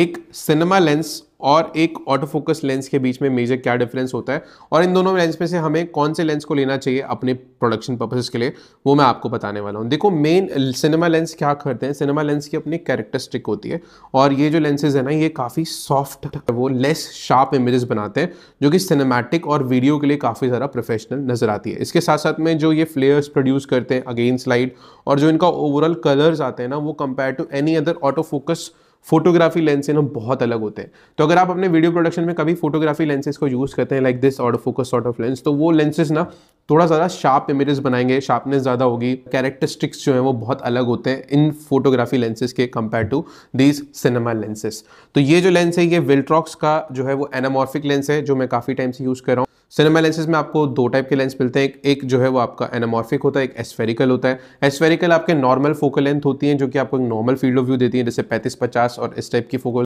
एक cinema lens और एक ऑटो फोकस लेंस के बीच में मेजर क्या डिफरेंस होता है और इन दोनों लेंस में से हमें कौन से लेंस को लेना चाहिए अपने प्रोडक्शन पर्पसेस के लिए वो मैं आपको बताने वाला हूँ देखो मेन सिनेमा लेंस क्या करते हैं सिनेमा लेंस की अपनी कैरेक्टरिस्टिक होती है और ये जो लेंसेज है ना ये काफ़ी सॉफ्ट वो लेस शार्प इमेजेस बनाते हैं जो कि सिनेमैटिक और वीडियो के लिए काफ़ी ज़्यादा प्रोफेशनल नजर आती है इसके साथ साथ में जो ये फ्लेयर्स प्रोड्यूस करते हैं अगेंस्ट लाइट और जो इनका ओवरऑल कलर्स आते हैं ना वो compare to any other auto focus photography lens से ना बहुत अलग होते हैं तो अगर आप अपने वीडियो प्रोडक्शन में कभी फोटोग्राफी लेंसेज को यूज़ करते हैं like this auto focus sort of lens तो वो लेंसेज ना थोड़ा ज़्यादा शार्प इमेजेस बनाएंगे शार्पनेस ज़्यादा होगी कैरेक्टरिस्टिक्स जो हैं वो बहुत अलग होते हैं इन फोटोग्राफी लेंसेज के compare to these cinema lenses तो ये जो लेंस है ये विल्ट्रॉक्स का जो है वो एनामॉर्फिक लेंस है जो मैं काफ़ी टाइम से यूज़ कर रहा हूँ सिनेमा लेंसेज में आपको दो टाइप के लेंस मिलते हैं एक, एक जो है वो आपका एनामॉर्फिक होता है एक एस्फेरिकल होता है एस्फेरिकल आपके नॉर्मल फोकल लेंथ होती है जो कि आपको एक नॉर्मल फील्ड ऑफ व्यू देती है जैसे पैंतीस पचास और इस टाइप की फोकल